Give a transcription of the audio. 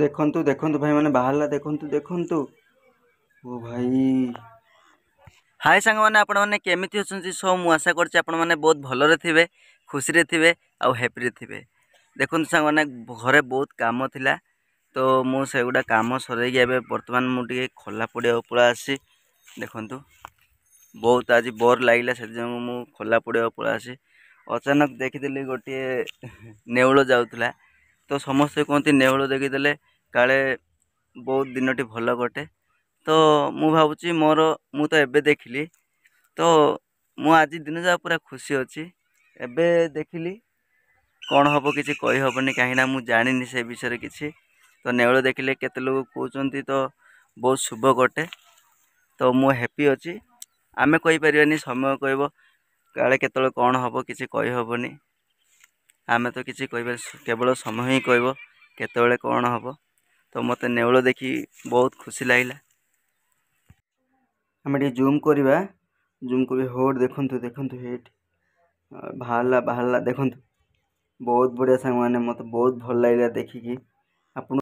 ଦେଖନ୍ତୁ ଦେଖନ୍ତୁ ଭାଇମାନେ ବାହାରିଲା ଦେଖନ୍ତୁ ଦେଖନ୍ତୁ ଓ ଭାଇ ହାଇ ସାଙ୍ଗମାନେ ଆପଣମାନେ କେମିତି ଅଛନ୍ତି ସବୁ ମୁଁ ଆଶା କରୁଛି ଆପଣମାନେ ବହୁତ ଭଲରେ ଥିବେ ଖୁସିରେ ଥିବେ ଆଉ ହ୍ୟାପିରେ ଥିବେ ଦେଖନ୍ତୁ ସାଙ୍ଗମାନେ ଘରେ ବହୁତ କାମ ଥିଲା ତ ମୁଁ ସେଗୁଡ଼ା କାମ ସରେଇକି ଏବେ ବର୍ତ୍ତମାନ ମୁଁ ଟିକେ ଖୋଲା ପଡ଼ିଆ ଉପଳା ଆସି ଦେଖନ୍ତୁ ବହୁତ ଆଜି ବୋର୍ ଲାଗିଲା ସେଥିଯୋଗୁଁ ମୁଁ ଖୋଲା ପଡ଼ିଆ ଉପଳା ଆସି ଅଚାନକ ଦେଖିଥିଲି ଗୋଟିଏ ନେଉଳ ଯାଉଥିଲା ତ ସମସ୍ତେ କୁହନ୍ତି ନେଉଳ ଦେଖିଦେଲେ କାଳେ ବହୁତ ଦିନଟି ଭଲ କଟେ ତ ମୁଁ ଭାବୁଛି ମୋର ମୁଁ ତ ଏବେ ଦେଖିଲି ତ ମୁଁ ଆଜି ଦିନ ଯାକ ପୁରା ଖୁସି ଅଛି ଏବେ ଦେଖିଲି କ'ଣ ହେବ କିଛି କହିହେବନି କାହିଁକିନା ମୁଁ ଜାଣିନି ସେ ବିଷୟରେ କିଛି ତ ନେଉଳ ଦେଖିଲେ କେତେ ଲୋକ କହୁଛନ୍ତି ତ ବହୁତ ଶୁଭ କଟେ ତ ମୁଁ ହ୍ୟାପି ଅଛି ଆମେ କହିପାରିବାନି ସମୟ କହିବ କାଳେ କେତେବେଳେ କ'ଣ ହେବ କିଛି କହିହେବନି ଆମେ ତ କିଛି କହିପାରିବୁ କେବଳ ସମୟ ହିଁ କହିବ କେତେବେଳେ କ'ଣ ହେବ ତ ମୋତେ ନେଉଳ ଦେଖି ବହୁତ ଖୁସି ଲାଗିଲା ଆମେ ଟିକେ ଜୁମ୍ କରିବା ଜୁମ୍ କରି ହୋଟ୍ ଦେଖନ୍ତୁ ଦେଖନ୍ତୁ ହେଇଠି ବାହାରିଲା ବାହାରିଲା ଦେଖନ୍ତୁ ବହୁତ ବଢ଼ିଆ ସାଙ୍ଗମାନେ ମୋତେ ବହୁତ ଭଲ ଲାଗିଲା ଦେଖିକି ଆପଣ